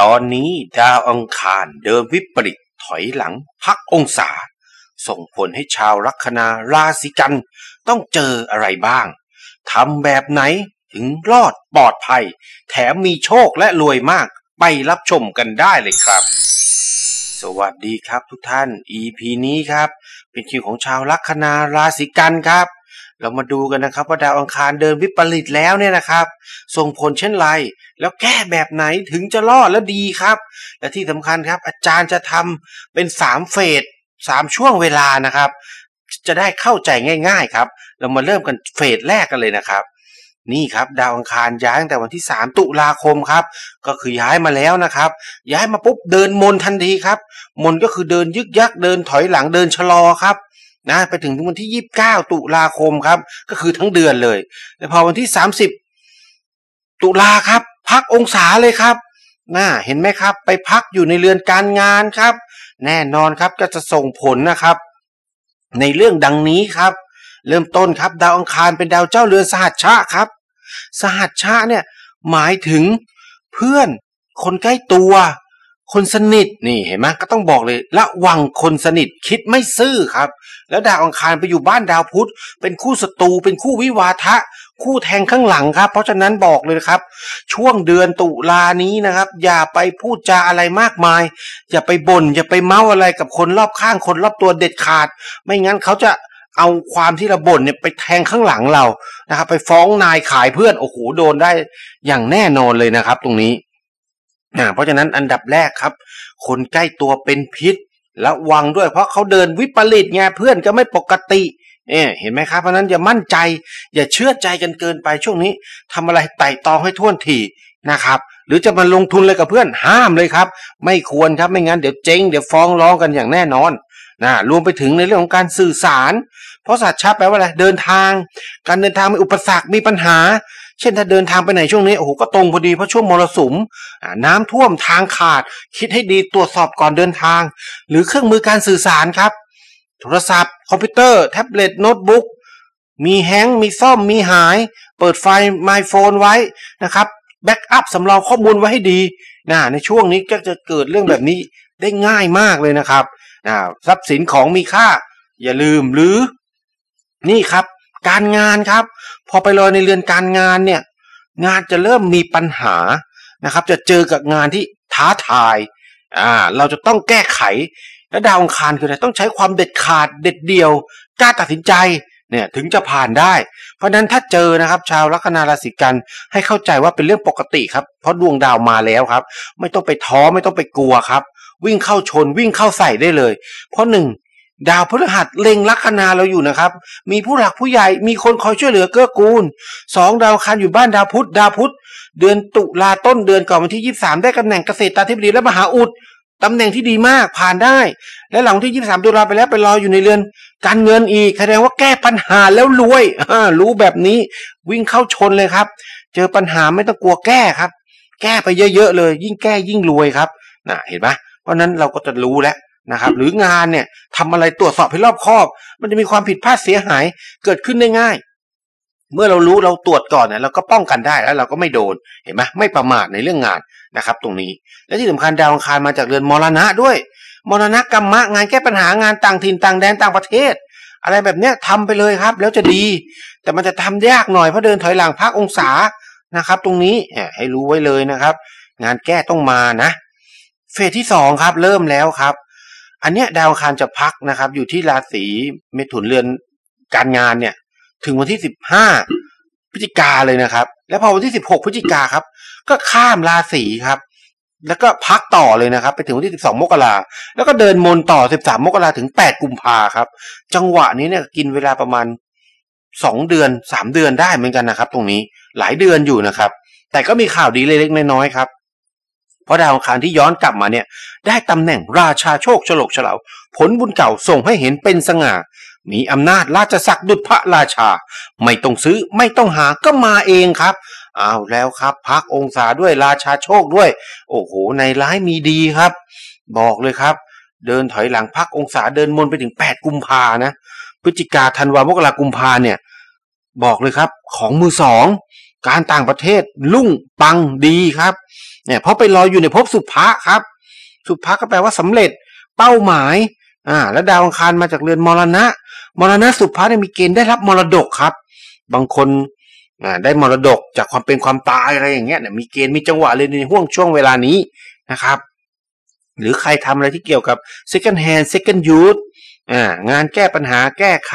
ตอนนี้ดาวอังคารเดินวิปริตถอยหลังพักองศาส่งผลให้ชาวลัคนาราศีกันต้องเจออะไรบ้าง ทำแบบไหนถึงรอดปลอดภัย แถมมีโชคและรวยมากไปรับชมกันได้เลยครับ สวัสดีครับทุกท่าน EP นี้ครับ เป็นคิวของชาวลัคนาราศีกันครับเรามาดูกันนะครับว่าดาวอังคารเดินวิปริตแล้วเนี่ยนะครับ ส่งผลเช่นไร แล้วแก้แบบไหนถึงจะรอดและดีครับและที่สำคัญครับอาจารย์จะทำเป็น 3เฟส3ช่วงเวลานะครับจะได้เข้าใจง่ายๆครับเรามาเริ่มกันเฟสแรกกันเลยนะครับนี่ครับดาวอังคารย้ายตั้งแต่วันที่ 3 ตุลาคมครับก็คือย้ายมาแล้วนะครับ ย้ายมาปุ๊บ เดินมนทันทีครับ มนก็คือเดินยึกยักเดินถอยหลังเดินชะลอครับนะไปถึงวันที่ 29 ตุลาคมครับ ก็คือทั้งเดือนเลยแต่พอวันที่ 30 ตุลาครับ พักองศาเลยครับน่าเห็นไหมครับ ไปพักอยู่ในเรือนการงานครับ แน่นอนครับก็จะส่งผลนะครับ ในเรื่องดังนี้ครับ เริ่มต้นครับ ดาวอังคารเป็นดาวเจ้าเรือนสหัชชะครับ สหัชชะเนี่ยหมายถึงเพื่อนคนใกล้ตัวคนสนิทนี่เห็นไหมก็ต้องบอกเลยระวังคนสนิทคิดไม่ซื่อครับ แล้วดาวอังคารไปอยู่บ้านดาวพุธ เป็นคู่ศัตรูเป็นคู่วิวาทะคู่แทงข้างหลังครับ เพราะฉะนั้นบอกเลยครับ ช่วงเดือนตุลานี้นะครับ อย่าไปพูดจาอะไรมากมายอย่าไปบน่น อย่าไปเมาอะไรกับคนรอบข้างคนรอบตัวเด็ดขาด ไม่งั้นเขาจะเอาความที่เราบ่นเนี่ยไปแทงข้างหลังเรานะครับ ไปฟ้องนายขายเพื่อนโอ้โหโดนได้อย่างแน่นอนเลยนะครับตรงนี้เพราะฉะนั้นอันดับแรกครับ คนใกล้ตัวเป็นพิษระวังด้วยเพราะเขาเดินวิปริตไงเพื่อนก็ไม่ปกติเนี่ยเห็นไหมครับเพราะนั้นอย่ามั่นใจอย่าเชื่อใจกันเกินไปช่วงนี้ ทำอะไรไต่ตองให้ท่วนทีนะครับ หรือจะมาลงทุนเลยกับเพื่อนห้ามเลยครับ ไม่ควรครับไม่งั้นเดี๋ยวเจ๊งเดี๋ยวฟ้องร้องกันอย่างแน่นอนนะรวมไปถึงในเรื่องของการสื่อสาร เพราะสัตว์ชาแปลว่าอะไรเดินทางการเดินทางมีอุปสรรคมีปัญหาเช่นถ้าเดินทางไปไหนช่วงนี้โอ้โหก็ตรงพอดีเพราะช่วงมรสุมน้ำท่วมทางขาดคิดให้ดีตรวจสอบก่อนเดินทาง หรือเครื่องมือการสื่อสารครับ โทรศัพท์ คอมพิวเตอร์แท็บเล็ตโน้ตบุ๊กมีแฮงมีซ่อมมีหาย เปิดไฟไมโฟนไว้นะครับแบ็กอัพ สำรองข้อมูลไว้ให้ดีนะในช่วงนี้ก็จะเกิดเรื่องแบบนี้ได้ง่ายมากเลยนะครับนะทรัพย์สินของมีค่าอย่าลืมหรือนี่ครับการงานครับพอไปลอยในเรือนการงานเนี่ยงานจะเริ่มมีปัญหานะครับ จะเจอกับงานที่ท้าทายอ่าเราจะต้องแก้ไขและดาวองคารคืออะไรต้องใช้ความเด็ดขาดเด็ดเดียว กล้าตัดสินใจเนี่ยถึงจะผ่านได้ เพราะนั้นถ้าเจอนะครับ ชาวลัคนาราศีกันให้เข้าใจว่าเป็นเรื่องปกติครับ เพราะดวงดาวมาแล้วครับ ไม่ต้องไปท้อ ไม่ต้องไปกลัวครับ วิ่งเข้าชนวิ่งเข้าใส่ได้เลย เพราะหนึ่งดาวพฤหัสเล็งลัคนาเราอยู่นะครับ มีผู้หลักผู้ใหญ่ มีคนคอยช่วยเหลือเกื้อกูล สองดาวคันอยู่บ้านดาวพุธ ดาวพุธ เดือนตุลาต้นเดือนก่อนวันที่ยี่สามได้ตำแหน่งเกษตรตาธิบดีและมหาอุดตำแหน่งที่ดีมากผ่านได้ และหลังที่ยี่สามตุลาไปแล้วไปรออยู่ในเรือน การเงินอีกแสดงว่าแก้ปัญหาแล้วรวยรู้แบบนี้ วิ่งเข้าชนเลยครับ เจอปัญหาไม่ต้องกลัวแก้ครับ แก้ไปเยอะๆเลย ยิ่งแก้ยิ่งรวยครับนะเห็นไหมเพราะนั้นเราก็จะรู้แล้วนะครับหรืองานเนี่ยทำอะไรตรวจสอบให้รอบคอบ มันจะมีความผิดพลาดเสียหายเกิดขึ้นได้ง่าย เมื่อเรารู้เราตรวจก่อนเนี่ยเราก็ป้องกันได้แล้วเราก็ไม่โดนเห็นไหมไม่ประมาทในเรื่องงานนะครับ ตรงนี้ และที่สำคัญดาวอังคารมาจากเรือน มรณะด้วย มรณะกรรมะ งานแก้ปัญหางานต่างถิ่นต่างแดนต่างประเทศ อะไรแบบเนี้ยทำไปเลยครับ แล้วจะดี แต่มันจะทำยากหน่อยเพราะเดินถอยหลังพักองศานะครับ ตรงนี้ให้รู้ไว้เลยนะครับ งานแก้ต้องมานะเฟสที่สองครับ เริ่มแล้วครับอันเนี้ยดาวคารจะพักนะครับอยู่ที่ราศีเมถุนเรือนการงานเนี่ย ถึงวันที่สิบห้าพฤศจิกาเลยนะครับแล้วพอวันที่สิบหกพฤศจิกาครับ ก็ข้ามราศีครับ แล้วก็พักต่อเลยนะครับ ไปถึงวันที่สิบสองมกราแล้วก็เดินมนต่อสิบสามมกราถึงแปดกุมภาครับ จังหวะนี้เนี่ยกินเวลาประมาณสองเดือนสามเดือนได้เหมือนกันนะครับ ตรงนี้หลายเดือนอยู่นะครับ แต่ก็มีข่าวดีเล็กๆน้อยๆครับเพราะดาวอังคารที่ย้อนกลับมาเนี่ย ได้ตำแหน่งราชาโชคฉลกฉลาผลบุญเก่าส่งให้เห็นเป็นสง่า มีอำนาจราชศักดิ์ดุจพระราชา ไม่ต้องซื้อไม่ต้องหาก็มาเองครับ เอาแล้วครับพักองศาด้วยราชาโชคด้วย โอ้โหในร้ายมีดีครับ บอกเลยครับ เดินถอยหลังพักองศาเดินมนไปถึง 8 กุมภานะ พฤศจิกาธันวามกรากุมภาเนี่ย บอกเลยครับของมือสองการต่างประเทศลุ่งปังดีครับเนี่ยเพราะไปรออยู่ในภพสุภะครับ สุภะก็แปลว่าสำเร็จเป้าหมายอ่าแล้วดาวอังคารมาจากเรือนมรณะ มรณะสุภะเนี่ยมีเกณฑ์ได้รับมรดกครับ บางคนอ่าได้มรดกจากความเป็นความตายอะไรอย่างเงี้ยเนี่ยมีเกณฑ์มีจังหวะเลยในห่วงช่วงเวลานี้นะครับ หรือใครทำอะไรที่เกี่ยวกับ second hand second use อ่างานแก้ปัญหาแก้ไข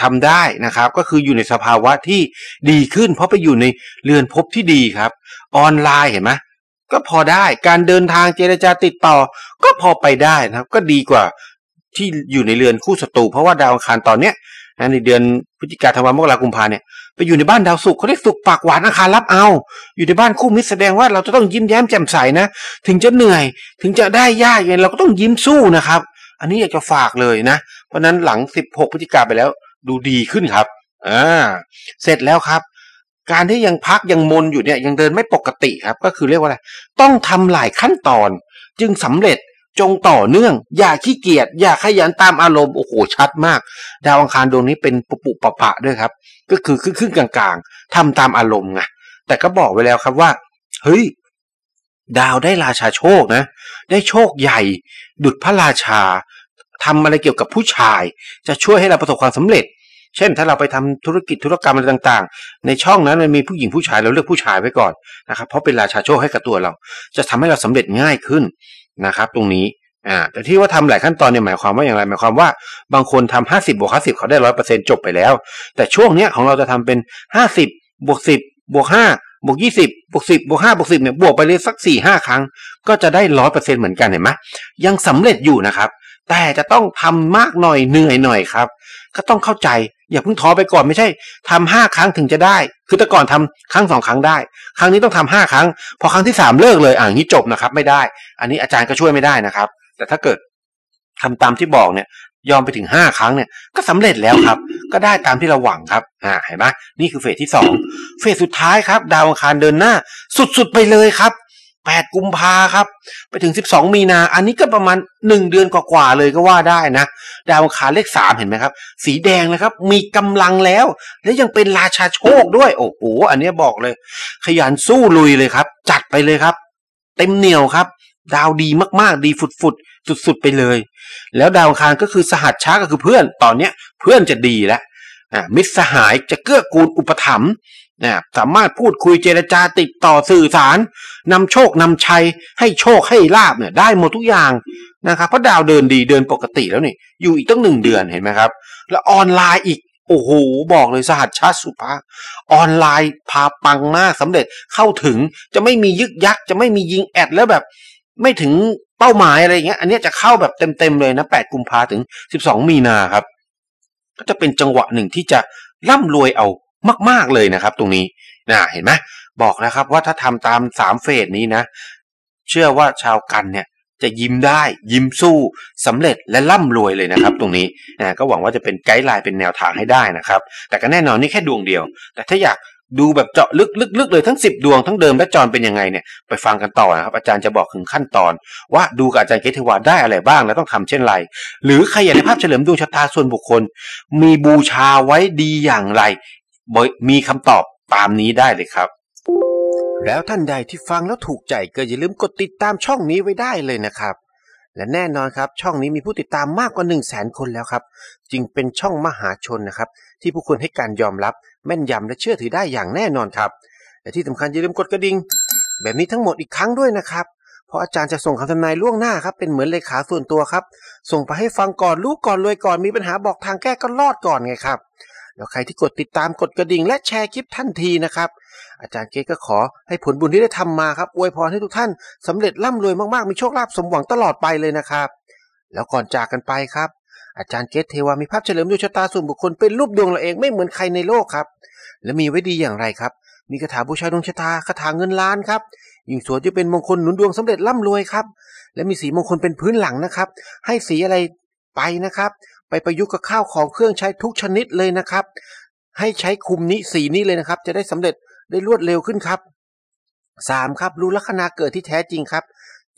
ทำได้นะครับก็คืออยู่ในสภาวะที่ดีขึ้นเพราะไปอยู่ในเรือนพบที่ดีครับ ออนไลน์เห็นไหมก็พอได้การเดินทางเจรจาติดต่อ ก็พอไปได้นะครับ ก็ดีกว่าที่อยู่ในเรือนคู่ศัตรูเพราะว่าดาวอังคารตอนเนี้ยนะในเดือนพฤศจิกาธันวามกรากุมภาเนี่ยไปอยู่ในบ้านดาวศุกร์เขาเรียกศุกร์ปากหวานอังคารรับเอาอยู่ในบ้านคู่มิตรแสดงว่าเราจะต้องยิ้มแย้มแจ่มใสนะ ถึงจะเหนื่อยถึงจะได้ยากยังเราก็ต้องยิ้มสู้นะครับอันนี้อยากจะฝากเลยนะ เพราะนั้นหลัง 16 พฤศจิกาไปแล้วดูดีขึ้นครับ อ่า เสร็จแล้วครับ การที่ยังพัก ยังมนอยู่เนี่ยยังเดินไม่ปกติครับ ก็คือเรียกว่าอะไร ต้องทำหลายขั้นตอน จึงสำเร็จจงต่อเนื่อง อย่าขี้เกียจอย่าขยันตามอารมณ์ โอ้โห ชัดมาก ดาวอังคารดวงนี้เป็นปุปุปะปะด้วยครับ ก็คือครึ้นกลางๆ ทำตามอารมณ์ไงแต่ก็บอกไว้แล้วครับว่าเฮ้ยดาวได้ราชาโชคนะ ได้โชคใหญ่ ดุดพระราชา ทำอะไรเกี่ยวกับผู้ชาย จะช่วยให้เราประสบความสำเร็จ เช่นถ้าเราไปทำธุรกิจธุรกรรมอะไรต่าง ๆ ในช่องนั้นมันมีผู้หญิงผู้ชายเราเลือกผู้ชายไว้ก่อนนะครับเพราะเป็นราชาโชคให้กับตัวเรา จะทำให้เราสำเร็จง่ายขึ้นนะครับ ตรงนี้อ่าแต่ที่ว่าทำหลายขั้นตอนเนี่ยหมายความว่าอย่างไรหมายความว่า บางคนทำ 50บวก50เขาได้ร้อยเปอร์เซ็นต์จบไปแล้ว แต่ช่วงเนี้ยของเราจะทำเป็น 50บวก10บวก5บวกยี่สิบบวกสิบบวกห้าบวกสิบเนี่ยบวกไปเลยสักสี่ห้าครั้ง ก็จะได้ร้อยเปอร์เซ็นเหมือนกันเห็นไหมยังสำเร็จอยู่นะครับ แต่จะต้องทำมากหน่อยเหนื่อยหน่อยครับ ก็ต้องเข้าใจอย่าเพิ่งท้อไปก่อนไม่ใช่ทำห้าครั้งถึงจะได้คือแต่ก่อนทำครั้งสองครั้งได้ ครั้งนี้ต้องทำห้าครั้งพอครั้งที่สามเลิกเลยอ่างนี้จบนะครับ ไม่ได้ อันนี้อาจารย์ก็ช่วยไม่ได้นะครับ แต่ถ้าเกิดทำตามที่บอกเนี่ยยอมไปถึง 5 ครั้งเนี่ยก็สำเร็จแล้วครับ ก็ได้ตามที่เราหวังครับอะเห็นไหมนี่คือเฟสที่2เฟสสุดท้ายครับ ดาวอังคารเดินหน้าสุดๆไปเลยครับ 8 กุมภาครับ ไปถึง 12 มีนา อันนี้ก็ประมาณ 1 เดือนกว่า ๆ เลยก็ว่าได้นะ ดาวอังคารเลข 3 เห็นไหมครับ สีแดงนะครับ มีกำลังแล้ว และยังเป็นราชาโชคด้วย โอ้โหอันนี้บอกเลย ขยันสู้ลุยเลยครับ จัดไปเลยครับ เต็มเหนียวครับดาวดีมาก ๆ ดีฝุดฝุดสุด ๆ ไปเลย แล้วดาวคารก็คือสหัสช้าก็คือเพื่อนตอนเนี้ย เพื่อนจะดีแล้วมิตรสหายจะเกื้อกูลอุปถัมภ์สามารถพูดคุยเจรจาติดต่อสื่อสาร นำโชค นำชัย ให้โชคให้ลาบเนี่ย ได้หมดทุกอย่างนะครับเพราะดาวเดินดีเดินปกติแล้วนี่อยู่อีกตั้งหนึ่งเดือนเห็นไหมครับ แล้วออนไลน์อีกโอ้โหบอกเลยสหัสชาติสุภาออนไลน์พาปังมากสำเร็จเข้าถึงจะไม่มียึกยัก จะไม่มียิงแอดแล้วแบบไม่ถึงเป้าหมายอะไรอย่างเงี้ย อันนี้จะเข้าแบบเต็มๆเลยนะ8กุมภาถึง 12 มีนาครับ ก็จะเป็นจังหวะหนึ่งที่จะร่ำรวยเอามากๆเลยนะครับ ตรงนี้นะเห็นไหมบอกนะครับ ว่าถ้าทำตาม3เฟสนี้นะ เชื่อว่าชาวกันเนี่ย จะยิ้มได้ยิ้มสู้สำเร็จและร่ำรวยเลยนะครับ ตรงนี้นะก็หวังว่าจะเป็นไกด์ไลน์เป็นแนวทางให้ได้นะครับ แต่ก็แน่นอนนี่แค่ดวงเดียว แต่ถ้าอยากดูแบบเจาะลึกๆเลยทั้ง 10 ดวงทั้งเดิมและจรเป็นยังไงเนี่ยไปฟังกันต่อนะครับ อาจารย์จะบอกถึงขั้นตอน ว่าดูกับอาจารย์เกตเวาได้อะไรบ้างและต้องทำเช่นไร หรือใครอยากได้ภาพเฉลิมดวงชะตาส่วนบุคคล มีบูชาไว้ดีอย่างไร มีคำตอบตามนี้ได้เลยครับ แล้วท่านใดที่ฟังแล้วถูกใจก็อย่าลืมกดติดตามช่องนี้ไว้ได้เลยนะครับ และแน่นอนครับช่องนี้มีผู้ติดตามมากกว่า 1 0 0 0 0แสนคนแล้วครับจึงเป็นช่องมหาชนนะครับ ที่ผู้คนให้การยอมรับแม่นยำและเชื่อถือได้อย่างแน่นอนครับและที่สำคัญอย่าลืมกดกระดิ่งแบบนี้ทั้งหมดอีกครั้งด้วยนะครับ เพราะอาจารย์จะส่งคำทำนายล่วงหน้าครับเป็นเหมือนเลขาส่วนตัวครับ ส่งไปให้ฟังก่อน รู้ก่อนรวยก่อนมีปัญหาบอกทางแก้ก็รอดก่อนไงครับแล้วใครที่กดติดตามกดกระดิ่ง และแชร์คลิปทันทีนะครับ อาจารย์เกก็ขอ ให้ผลบุญที่ได้ทำมาครับอวยพรให้ทุกท่านสำเร็จร่ำรวยมากๆ มีโชคลาภสมหวังตลอดไปเลยนะครับ แล้วก่อนจากกันไปครับอาจารย์เจตเทวามีภาพเฉลิมดวงชะตาส่วนบุคคลเป็นรูปดวงเราเองไม่เหมือนใครในโลกครับ และมีไว้ดีอย่างไรครับ มีคาถาบูชาดวงชะตาคาถาเงินล้านครับยิ่งสวดจะเป็นมงคลหนุนดวงสำเร็จร่ำรวยครับ และมีสีมงคลเป็นพื้นหลังนะครับ ให้สีอะไรไปนะครับ ไปประยุกต์กับข้าวของเครื่องใช้ทุกชนิดเลยนะครับ ให้ใช้คุมนี้สีนี้เลยนะครับ จะได้สำเร็จได้รวดเร็วขึ้นครับ 3. ครับ รู้ลัคนาเกิดที่แท้จริงครับ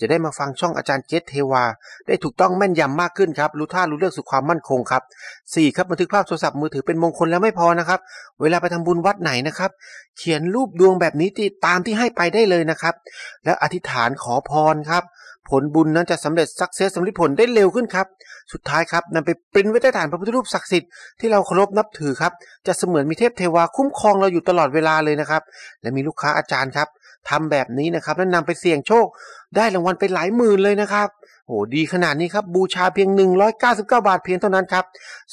จะได้มาฟังช่องอาจารย์เจษเทวา ได้ถูกต้องแม่นยำมากขึ้นครับ รู้ท่ารู้เรื่องสู่ความมั่นคงครับ 4. ครับบันทึกภาพโทรศัพท์มือถือเป็นมงคลแล้วไม่พอนะครับ เวลาไปทำบุญวัดไหนนะครับ เขียนรูปดวงแบบนี้ที่ตามที่ให้ไปได้เลยนะครับ แล้วอธิษฐานขอพรครับ ผลบุญนั้นจะสำเร็จสักเซสสำลิผลได้เร็วขึ้นครับสุดท้ายครับนำไปปริ้นไว้ใต้ฐานพระพุทธรูปศักดิ์สิทธิ์ที่เราเคารพนับถือครับจะเสมือนมีเทพเทวาคุ้มครองเราอยู่ตลอดเวลาเลยนะครับ และมีลูกค้าอาจารย์ครับทำแบบนี้นะครับแล้วนำไปเสี่ยงโชคได้รางวัลไปหลายหมื่นเลยนะครับโหดีขนาดนี้ครับบูชาเพียง 199 บาทเพียงเท่านั้นครับ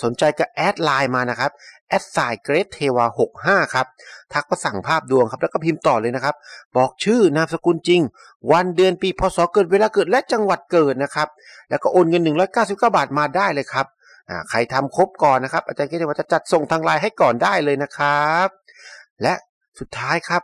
สนใจก็แอดไลน์มานะครับแอดสายเกรทเทวา65ครับ ทักก็สั่งภาพดวงครับ แล้วก็พิมพ์ต่อเลยนะครับ บอกชื่อนามสกุลจริง วันเดือนปีพศเกิดเวลาเกิดและจังหวัดเกิดนะครับ แล้วก็โอนเงิน 199 บาทมาได้เลยครับ ใครทำครบก่อนนะครับอาจารย์เกรทเทวาจะจัดส่งทางไลน์ให้ก่อนได้เลยนะครับ และสุดท้ายครับ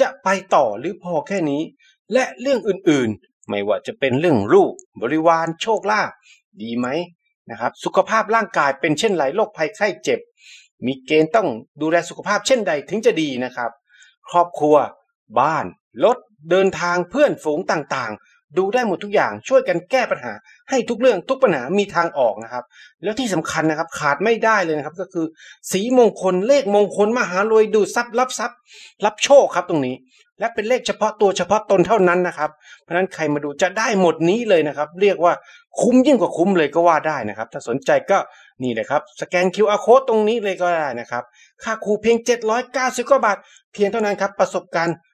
จะไปต่อหรือพอแค่นี้ และเรื่องอื่นๆไม่ว่าจะเป็นเรื่องลูกบริวารโชคลาภดีไหมนะครับสุขภาพร่างกายเป็นเช่นไรโรคภัยไข้เจ็บ มีเกณฑ์ต้องดูแลสุขภาพเช่นใดถึงจะดีนะครับ ครอบครัว บ้านรถเดินทางเพื่อนฝูงต่างดูได้หมดทุกอย่างช่วยกันแก้ปัญหาให้ทุกเรื่องทุกปัญหามีทางออกนะครับแล้วที่สำคัญนะครับขาดไม่ได้เลยนะครับก็คือสีมงคลเลขมงคลมหารวยดูทรัพย์รับทรัพย์ รับโชคครับตรงนี้ และเป็นเลขเฉพาะตัวเฉพาะตนเท่านั้นนะครับเพราะนั้นใครมาดูจะได้หมดนี้เลยนะครับเรียกว่าคุ้มยิ่งกว่าคุ้มเลยก็ว่าได้นะครับ ถ้าสนใจก็นี่เลยครับสแกน QR code ตรงนี้เลยก็ได้นะครับค่าครูเพียง799บาทเพียงเท่านั้นครับประสบการณ์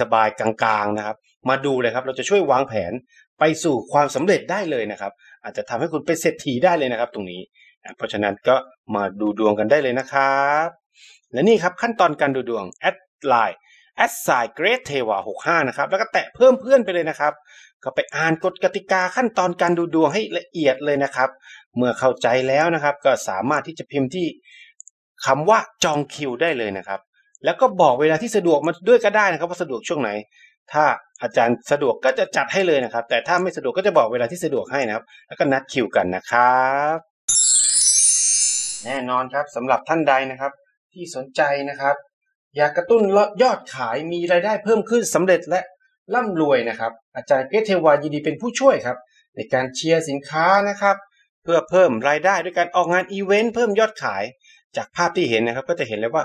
สบายๆ กลางๆนะครับ มาดูเลยครับ เราจะช่วยวางแผนไปสู่ความสำเร็จได้เลยนะครับ อาจจะทำให้คุณเป็นเศรษฐีได้เลยนะครับตรงนี้ เพราะฉะนั้นก็มาดูดวงกันได้เลยนะครับ และนี่ครับขั้นตอนการดูดวงแอดไลน์แอดไซเกรทเทวาหห้านะครับ แล้วก็แตะเพิ่มเพื่อนไปเลยนะครับ ก็ไปอ่านกฎกติกาขั้นตอนการดูดวงให้ละเอียดเลยนะครับ เมื่อเข้าใจแล้วนะครับ ก็สามารถที่จะพิมพ์ที่คำว่าจองคิวได้เลยนะครับแล้วก็บอกเวลาที่สะดวกมาด้วยก็ได้นะครับว่าสะดวกช่วงไหน ถ้าอาจารย์สะดวกก็จะจัดให้เลยนะครับ แต่ถ้าไม่สะดวกก็จะบอกเวลาที่สะดวกให้นะครับ แล้วก็นัดคิวกันนะครับแน่นอนครับ สำหรับท่านใดนะครับ ที่สนใจนะครับ อยากกระตุ้นยอดขายมีรายได้เพิ่มขึ้นสำเร็จและร่ำรวยนะครับอาจารย์เกตเทวายินดีเป็นผู้ช่วยครับ ในการเชียร์สินค้านะครับ เพื่อเพิ่มรายได้ด้วยการออกงานอีเวนต์เพิ่มยอดขายจากภาพที่เห็นนะครับ ก็จะเห็นเลยว่า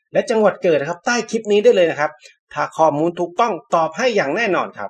และจังหวัดเกิดนะครับใต้คลิปนี้ได้เลยนะครับ ถ้าข้อมูลถูกต้องตอบให้อย่างแน่นอนครับ